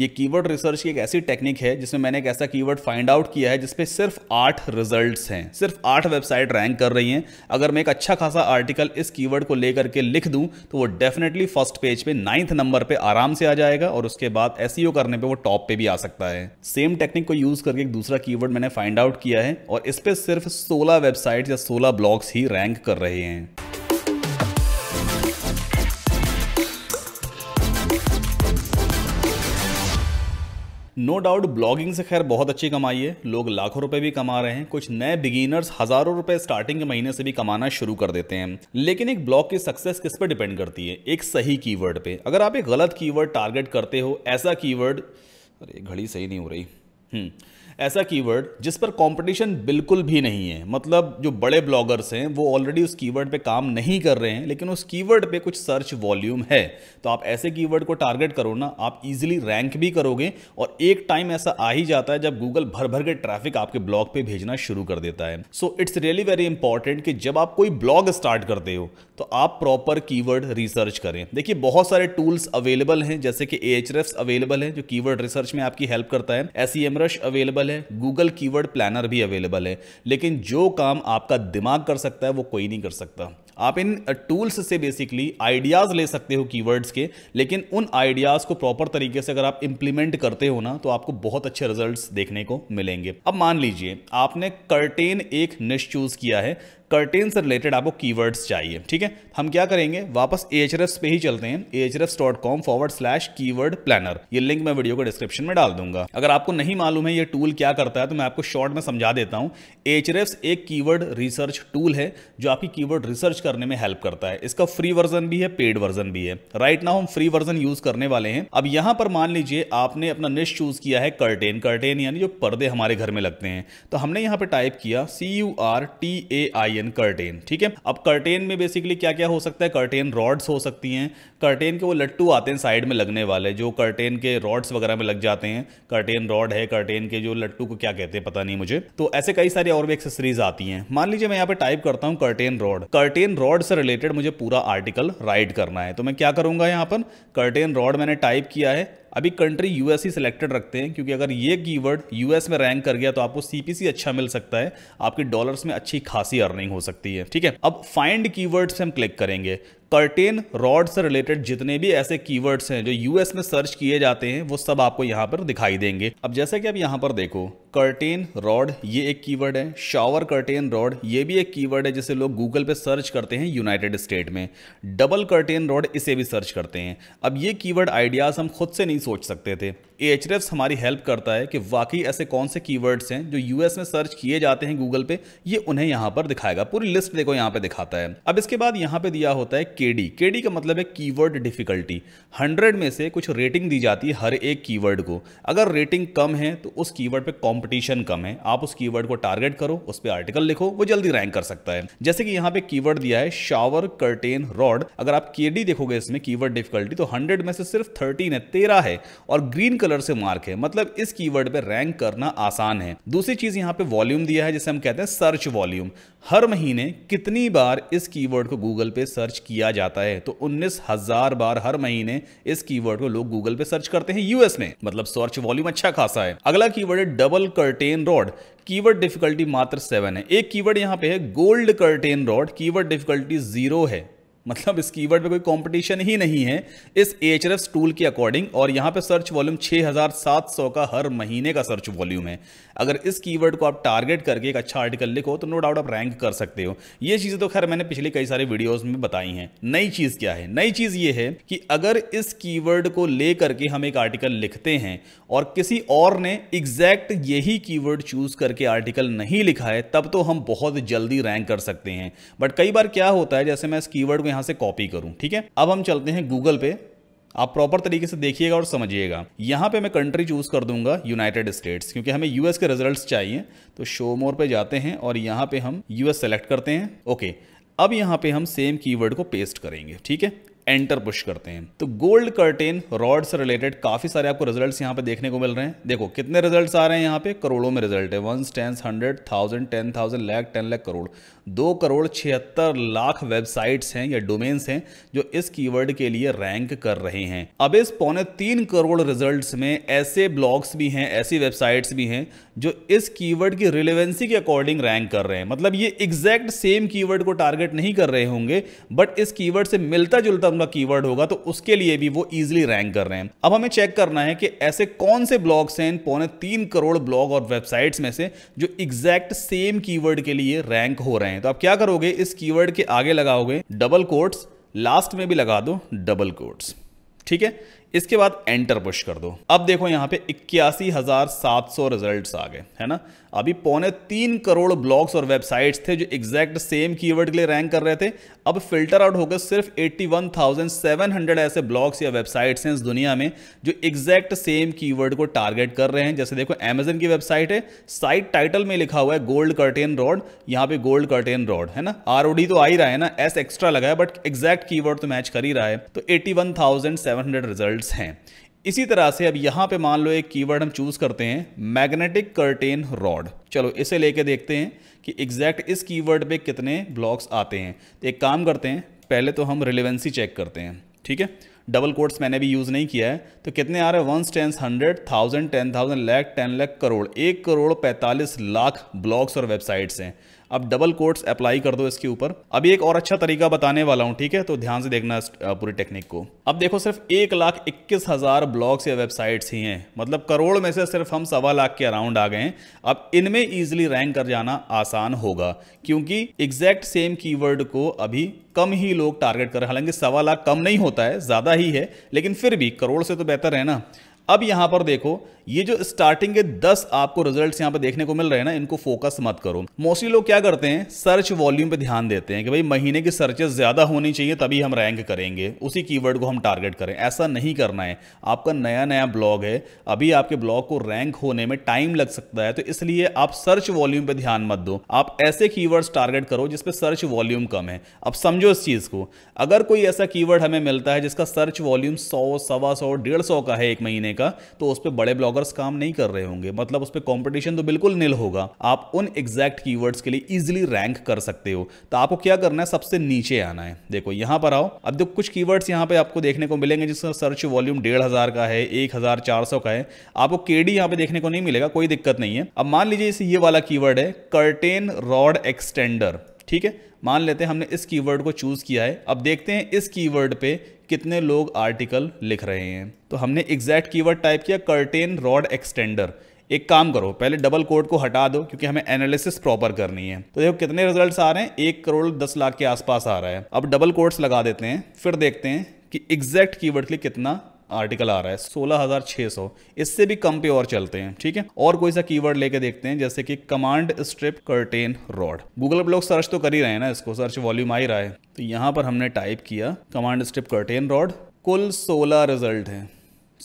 ये keyword research की एक ऐसी टेक्निक है जिसमें मैंने एक ऐसा कीवर्ड फाइंड आउट किया है जिसपे सिर्फ आठ रिजल्ट्स हैं सिर्फ आठ वेबसाइट रैंक कर रही हैं अगर मैं एक अच्छा खासा आर्टिकल इस कीवर्ड को लेकर के लिख दूं तो वो डेफिनेटली फर्स्ट पेज पे नाइन्थ नंबर पे आराम से आ जाएगा और उसके बाद एस e करने पर वो टॉप पे भी आ सकता है सेम टेक्निक को यूज करके एक दूसरा की मैंने फाइंड आउट किया है और इस पर सिर्फ सोलह वेबसाइट या सोलह ब्लॉग्स ही रैंक कर रहे हैं नो डाउट ब्लॉगिंग से खैर बहुत अच्छी कमाई है लोग लाखों रुपए भी कमा रहे हैं कुछ नए बिगिनर्स हजारों रुपए स्टार्टिंग के महीने से भी कमाना शुरू कर देते हैं लेकिन एक ब्लॉग की सक्सेस किस पर डिपेंड करती है एक सही कीवर्ड पे अगर आप एक गलत कीवर्ड टारगेट करते हो ऐसा कीवर्ड अरे घड़ी सही नहीं हो रही हम्म। ऐसा कीवर्ड जिस पर कंपटीशन बिल्कुल भी नहीं है मतलब जो बड़े ब्लॉगर्स हैं वो ऑलरेडी उस कीवर्ड पे काम नहीं कर रहे हैं लेकिन उस कीवर्ड पे कुछ सर्च वॉल्यूम है तो आप ऐसे कीवर्ड को टारगेट करो ना आप इजीली रैंक भी करोगे और एक टाइम ऐसा आ ही जाता है जब गूगल भर भर के ट्रैफिक आपके ब्लॉग पर भेजना शुरू कर देता है so it's really very important कि जब आप कोई ब्लॉग स्टार्ट करते हो तो आप प्रॉपर कीवर्ड रिसर्च करें देखिए बहुत सारे टूल्स अवेलेबल हैं जैसे कि ए अवेलेबल है जो कीवर्ड रिसर्च में आपकी हेल्प करता है एस अवेलेबल e अवेलेबल है गूगल कीवर्ड प्लानर भी अवेलेबल है लेकिन जो काम आपका दिमाग कर सकता है वो कोई नहीं कर सकता आप इन टूल्स से बेसिकली आइडियाज़ ले सकते हो कीवर्ड्स के लेकिन उन आइडियाज़ को प्रॉपर तरीके से अगर आप इंप्लीमेंट करते हो ना तो आपको बहुत अच्छे रिजल्ट्स देखने को मिलेंगे अब मान लीजिए आपने कर्टेन एक निश चूज़ किया है कर्टेन से रिलेटेड आपको कीवर्ड्स चाहिए ठीक है हम क्या करेंगे वापस एच पे ही चलते हैं H dot com forward slash key planner ये लिंक मैं वीडियो को डिस्क्रिप्शन में डाल दूंगा अगर आपको नहीं मालूम है ये टूल क्या करता है तो मैं आपको शॉर्ट में समझा देता हूँ एच एक कीवर्ड रिसर्च टूल है जो आपकी कीवर्ड रिसर्च करने में हेल्प करता है इसका फ्री वर्जन भी है पेड वर्जन भी है राइट ना हम फ्री वर्जन यूज करने वाले हैं अब यहाँ पर मान लीजिए आपने अपना निश चूज किया है कर्टेन कर्टेन यानी जो पर्दे हमारे घर में लगते हैं तो हमने यहाँ पर टाइप किया C U R T A I N then curtain ठीक है अब कर्टेन में बेसिकली क्या क्या हो सकता है कर्टेन रॉड्स हो सकती हैं कर्टेन के वो लट्टू आते हैं साइड में लगने वाले जो कर्टेन के रॉड्स वगैरह में लग जाते हैं कर्टेन रॉड है कर्टेन के जो लट्टू को क्या कहते हैं पता नहीं मुझे तो ऐसे कई सारी और भी एक्सेसरीज आती हैं मान लीजिए मैं यहाँ पे टाइप करता हूँ कर्टेन रॉड कर्टेन रॉड से रिलेटेड मुझे पूरा आर्टिकल राइट करना है तो मैं क्या करूंगा यहाँ पर कर्टेन रॉड मैंने टाइप किया है अभी कंट्री यूएस ही सिलेक्टेड रखते हैं क्योंकि अगर ये कीवर्ड यूएस में रैंक कर गया तो आपको सीपीसी अच्छा मिल सकता है आपकी डॉलर्स में अच्छी खासी अर्निंग हो सकती है ठीक है अब फाइंड कीवर्ड से हम क्लिक करेंगे कर्टेन रॉड से रिलेटेड जितने भी ऐसे कीवर्ड्स हैं जो यूएस में सर्च किए जाते हैं वो सब आपको यहाँ पर दिखाई देंगे अब जैसे कि आप यहाँ पर देखो कर्टेन रॉड ये एक कीवर्ड है शावर कर्टेन रॉड ये भी एक कीवर्ड है जिसे लोग गूगल पे सर्च करते हैं यूनाइटेड स्टेट में डबल कर्टेन रॉड इसे भी सर्च करते हैं अब ये कीवर्ड आइडियाज़ हम खुद से नहीं सोच सकते थे ए हमारी हेल्प करता है कि वाकई ऐसे कौन से कीवर्ड्स हैं जो यूएस में सर्च किए जाते हैं गूगल पे ये उन्हें यहाँ पर दिखाएगा पूरी लिस्ट देखो यहाँ पे दिखाता है अब इसके बाद यहाँ पे दिया होता है केडी केडी का मतलब है कीवर्ड डिफिकल्टी हंड्रेड में से कुछ रेटिंग दी जाती है हर एक कीवर्ड को अगर रेटिंग कम है तो उस कीवर्ड पे कॉम्प कंपटीशन कम है आप उस कीवर्ड को टारगेट करो उस पर आर्टिकल लिखो वो जल्दी रैंक कर सकता है जैसे कि यहाँ पे कीवर्ड दिया है शावर कर्टेन रॉड अगर आप के देखोगे इसमें कीवर्ड डिफिकल्टी तो हंड्रेड में से सिर्फ थर्टीन है तेरह है और ग्रीन कलर से मार्क है मतलब इस कीवर्ड पे रैंक करना आसान है दूसरी चीज यहाँ पे वॉल्यूम दिया है जिसे हम कहते हैं सर्च वॉल्यूम हर महीने कितनी बार इस कीवर्ड को गूगल पे सर्च किया जाता है तो उन्नीस हजार बार हर महीने इस कीवर्ड को लोग गूगल पे सर्च करते हैं यूएस में मतलब सर्च वॉल्यूम अच्छा खासा है अगला कीवर्ड है double curtain rod keyword difficulty मात्र सेवन है एक कीवर्ड यहाँ पे है gold curtain rod keyword difficulty zero है मतलब इस कीवर्ड पे कोई कंपटीशन ही नहीं है इस एच टूल के अकॉर्डिंग और यहाँ पे सर्च वॉल्यूम 6700 का हर महीने का सर्च वॉल्यूम है अगर इस कीवर्ड को आप टारगेट करके एक अच्छा आर्टिकल लिखो तो नो डाउट आप रैंक कर सकते हो ये चीज़ें तो खैर मैंने पिछले कई सारे वीडियोज़ में बताई हैं नई चीज़ क्या है नई चीज़ ये है कि अगर इस की को ले करके हम एक आर्टिकल लिखते हैं और किसी और ने एग्जैक्ट यही की चूज़ करके आर्टिकल नहीं लिखा है तब तो हम बहुत जल्दी रैंक कर सकते हैं बट कई बार क्या होता है जैसे मैं इस कीवर्ड को यहां से कॉपी करूं ठीक है अब हम चलते हैं गूगल पे आप प्रॉपर तरीके से देखिएगा और समझिएगा यहां पे मैं कंट्री चूज़ कर दूंगा यूनाइटेड स्टेट्स क्योंकि हमें यूएस के रिजल्ट्स चाहिए तो शो मोर पे जाते हैं और यहां पे हम यूएस सेलेक्ट करते हैं ओके अब यहां पे हम सेम कीवर्ड को पेस्ट करेंगे ठीक है एंटर पुश करते हैं तो गोल्ड कर्टेन रॉड से रिलेटेड काफी सारे आपको रिजल्ट्स यहाँ पे देखने को मिल रहे हैं देखो कितने रिजल्ट्स आ रहे हैं यहाँ पे करोड़ों में रिजल्ट है one tens hundred thousand ten thousand lakh ten lakh crore दो करोड़ छिहत्तर लाख वेबसाइट्स हैं या डोमेन्स हैं जो इस कीवर्ड के लिए रैंक कर रहे हैं अब इस पौने तीन करोड़ रिजल्ट में ऐसे ब्लॉग्स भी हैं ऐसी वेबसाइट्स भी हैं जो इस कीवर्ड की रिलेवेंसी के अकॉर्डिंग रैंक कर रहे हैं मतलब ये एग्जैक्ट सेम कीवर्ड को टारगेट नहीं कर रहे होंगे बट इस कीवर्ड से मिलता जुलता टर्म का कीवर्ड होगा तो उसके लिए भी वो इजिली रैंक कर रहे हैं अब हमें चेक करना है कि ऐसे कौन से ब्लॉग्स हैं पौने तीन करोड़ ब्लॉग और वेबसाइट्स में से जो एग्जैक्ट सेम कीवर्ड के लिए रैंक हो रहे हैं तो आप क्या करोगे इस कीवर्ड के आगे लगाओगे डबल कोट्स लास्ट में भी लगा दो डबल कोट्स ठीक है इसके बाद एंटर पुश कर दो अब देखो यहाँ पे इक्यासी हजार सात सौ रिजल्ट आ गए है ना अभी पौने तीन करोड़ ब्लॉग्स और वेबसाइट्स थे जो एग्जैक्ट सेम कीवर्ड के लिए रैंक कर रहे थे अब फिल्टर आउट होकर सिर्फ 81,700 ऐसे ब्लॉग्स या वेबसाइट्स हैं इस दुनिया में जो एग्जैक्ट सेम कीवर्ड को टारगेट कर रहे हैं जैसे देखो अमेजन की वेबसाइट है साइट टाइटल में लिखा हुआ है गोल्ड कर्टेन रॉड यहाँ पे गोल्ड कर्टेन रॉड है ना आर तो आ ही रहा है ना एस एक्स्ट्रा लगा है बट एग्जैक्ट की तो मैच कर ही रहा है तो एट्टी रिजल्ट कीवर्ड्स हैं इसी तरह से अब यहाँ पे मान लो एक कीवर्ड हम चूज़ करते हैं मैग्नेटिक कर्टेन रॉड चलो इसे लेके देखते हैं कि एग्जैक्ट इस कीवर्ड पे कितने ब्लॉक्स आते हैं तो एक काम करते हैं पहले तो हम रिलेवेंसी चेक करते हैं ठीक है डबल कोट्स मैंने भी यूज़ नहीं किया है तो कितने आ रहे हैं ones tens hundred thousand ten thousand lakh ten lakh crore एक करोड़ पैंतालीस लाख ब्लॉग्स और वेबसाइट्स हैं अब डबल कोट्स अप्लाई कर दो इसके ऊपर अभी एक और अच्छा तरीका बताने वाला हूँ ठीक है तो ध्यान से देखना पूरी टेक्निक को अब देखो सिर्फ एक लाख इक्कीस हज़ार ब्लॉग्स या वेबसाइट्स ही हैं मतलब करोड़ में से सिर्फ हम सवा लाख के अराउंड आ गए हैं अब इनमें ईजिली रैंक कर जाना आसान होगा क्योंकि एग्जैक्ट सेम की को अभी कम ही लोग टारगेट कर रहे हैं हालांकि सवा लाख कम नहीं होता है ज़्यादा ही है लेकिन फिर भी करोड़ से तो बेहतर है ना अब यहां पर देखो ये जो स्टार्टिंग के 10 आपको रिजल्ट्स यहां पर देखने को मिल रहे हैं ना इनको फोकस मत करो मोस्टली लोग क्या करते हैं सर्च वॉल्यूम पे ध्यान देते हैं कि भाई महीने की सर्चेस ज्यादा होनी चाहिए तभी हम रैंक करेंगे उसी कीवर्ड को हम टारगेट करें ऐसा नहीं करना है आपका नया नया ब्लॉग है अभी आपके ब्लॉग को रैंक होने में टाइम लग सकता है तो इसलिए आप सर्च वॉल्यूम पर ध्यान मत दो आप ऐसे की टारगेट करो जिसपे सर्च वॉल्यूम कम है अब समझो इस चीज को अगर कोई ऐसा कीवर्ड हमें मिलता है जिसका सर्च वॉल्यूम सौ सवा सौ डेढ़ सौ का है एक महीने का तो उस पर बड़े ब्लॉगर्स काम नहीं कर रहे होंगे मतलब उस पर कॉम्पिटिशन तो बिल्कुल निल होगा आप उन एग्जैक्ट की के लिए इजिली रैंक कर सकते हो तो आपको क्या करना है सबसे नीचे आना है देखो यहां पर आओ अब देखो कुछ की वर्ड्स यहां पर आपको देखने को मिलेंगे जिसका सर्च वॉल्यूम डेढ़ हजार का है एक हजार चार सौ का है आपको केडी यहां पर देखने को नहीं मिलेगा कोई दिक्कत नहीं है अब मान लीजिए ये वाला कीवर्ड है कर्टेन रॉड एक्सटेंडर ठीक है मान लेते हैं हमने इस कीवर्ड को चूज़ किया है अब देखते हैं इस कीवर्ड पे कितने लोग आर्टिकल लिख रहे हैं तो हमने एग्जैक्ट कीवर्ड टाइप किया कर्टेन रॉड एक्सटेंडर एक काम करो पहले डबल कोड को हटा दो क्योंकि हमें एनालिसिस प्रॉपर करनी है तो देखो कितने रिजल्ट्स आ रहे हैं एक करोड़ दस लाख के आसपास आ रहा है अब डबल कोड्स लगा देते हैं फिर देखते हैं कि एग्जैक्ट कीवर्ड के लिए कितना आर्टिकल आ रहा है सोलह हजार छह सौ इससे भी कम पे और चलते हैं ठीक है और कोई सा कीवर्ड लेके देखते हैं जैसे कि command strip curtain rod Google पर लोग सर्च तो कर ही रहे हैं ना इसको सर्च वॉल्यूम आ ही रहा है तो यहाँ पर हमने टाइप किया कमांड स्ट्रिप कर्टेन रॉड कुल सोलह रिजल्ट हैं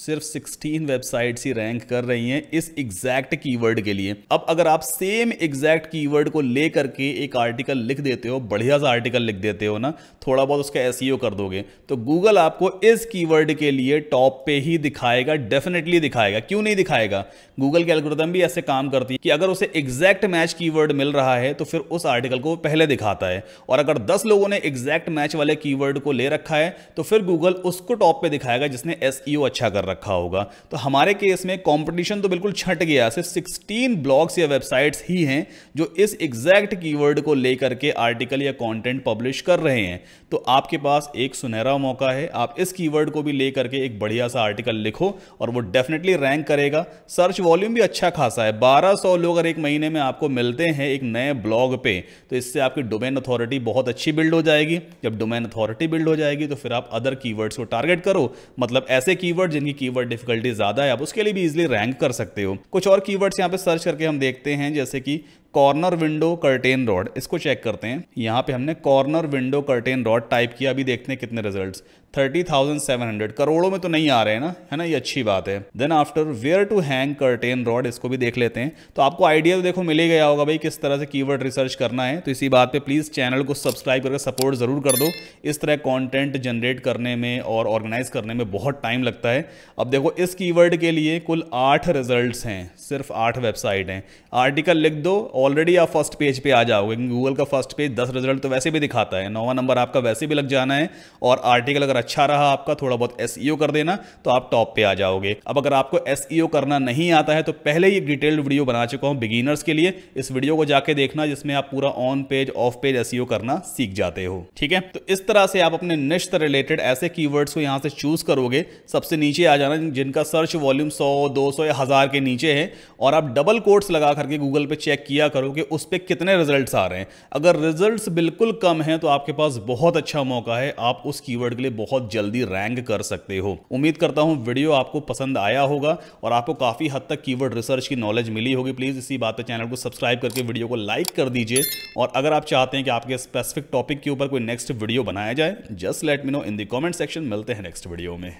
सिर्फ 16 वेबसाइट्स ही रैंक कर रही हैं इस एग्जैक्ट कीवर्ड के लिए अब अगर आप सेम एग्जैक्ट कीवर्ड को लेकर के एक आर्टिकल लिख देते हो बढ़िया सा आर्टिकल लिख देते हो ना थोड़ा बहुत उसका एस e कर दोगे तो गूगल आपको इस कीवर्ड के लिए टॉप पे ही दिखाएगा डेफिनेटली दिखाएगा क्यों नहीं दिखाएगा गूगल के एल्गोरिदम भी ऐसे काम करती है कि अगर उसे एग्जैक्ट मैच की मिल रहा है तो फिर उस आर्टिकल को पहले दिखाता है और अगर दस लोगों ने एग्जैक्ट मैच वाले की को ले रखा है तो फिर गूगल उसको टॉप पे दिखाएगा जिसने एसईओ e अच्छा कर रखा होगा तो हमारे केस में कंपटीशन तो बिल्कुल छट गया सिर्फ सिक्सटीन ब्लॉग्स या वेबसाइट्स ही हैं जो इस एग्जैक्ट कीवर्ड को लेकर के आर्टिकल या कंटेंट पब्लिश कर रहे हैं तो आपके पास एक सुनहरा मौका है आप इस कीवर्ड को भी लेकर के एक बढ़िया सा आर्टिकल लिखो और वो डेफिनेटली रैंक करेगा सर्च वॉल्यूम भी अच्छा खासा है बारह लोग अगर एक महीने में आपको मिलते हैं एक नए ब्लॉग पे तो इससे आपकी डोमेन अथॉरिटी बहुत अच्छी बिल्ड हो जाएगी जब डोमेन अथॉरिटी बिल्ड हो जाएगी तो फिर आप अदर कीवर्ड्स को टारगेट करो मतलब ऐसे कीवर्ड जिनकी कीवर्ड डिफिकल्टी ज़्यादा है आप उसके लिए भी इजिली रैंक कर सकते हो कुछ और कीवर्ड्स यहाँ पे सर्च करके हम देखते हैं जैसे कि कॉर्नर विंडो कर्टेन रॉड इसको चेक करते हैं यहाँ पे हमने corner window curtain rod type किया अभी देखते हैं कितने results thirty thousand seven hundred करोड़ों में तो नहीं आ रहे हैं ना है ना ये अच्छी बात है then after where to hang curtain rod इसको भी देख लेते हैं तो आपको आइडिया तो देखो मिल ही गया होगा भाई किस तरह से कीवर्ड रिसर्च करना है तो इसी बात पे प्लीज़ चैनल को सब्सक्राइब करके सपोर्ट ज़रूर कर दो इस तरह कॉन्टेंट जनरेट करने में और ऑर्गेनाइज करने में बहुत टाइम लगता है अब देखो इस की के लिए कुल आठ रिजल्ट हैं सिर्फ आठ वेबसाइट हैं आर्टिकल लिख दो ऑलरेडी आप फर्स्ट पेज पे आ जाओगे गूगल का फर्स्ट पेज दस रिजल्ट तो वैसे भी दिखाता है नौवा नंबर आपका वैसे भी लग जाना है और आर्टिकल अगर अच्छा रहा आपका थोड़ा बहुत एस e कर देना तो आप टॉप पे आ जाओगे अब अगर आपको एस e करना नहीं आता है तो पहले ही डिटेल्ड वीडियो बना चुका हूँ बिगिनर्स के लिए इस वीडियो को जाके देखना जिसमें आप पूरा ऑन पेज ऑफ पेज एस करना सीख जाते हो ठीक है तो इस तरह से आप अपने निश्चित रिलेटेड ऐसे की को यहाँ से चूज करोगे सबसे नीचे आ जाना जिनका सर्च वॉल्यूम सौ दो या हज़ार के नीचे है और आप डबल कोट्स लगा करके गूगल पे चेक किया करो कि उस पर कितने रिजल्ट आ रहे हैं अगर रिजल्ट बिल्कुल कम है तो आपके पास बहुत अच्छा मौका है आप उस कीवर्ड के लिए बहुत बहुत जल्दी रैंक कर सकते हो उम्मीद करता हूँ वीडियो आपको पसंद आया होगा और आपको काफ़ी हद तक कीवर्ड रिसर्च की नॉलेज मिली होगी प्लीज़ इसी बात पर चैनल को सब्सक्राइब करके वीडियो को लाइक कर दीजिए और अगर आप चाहते हैं कि आपके स्पेसिफिक टॉपिक के ऊपर कोई नेक्स्ट वीडियो बनाया जाए just let me know in the comment section मिलते हैं नेक्स्ट वीडियो में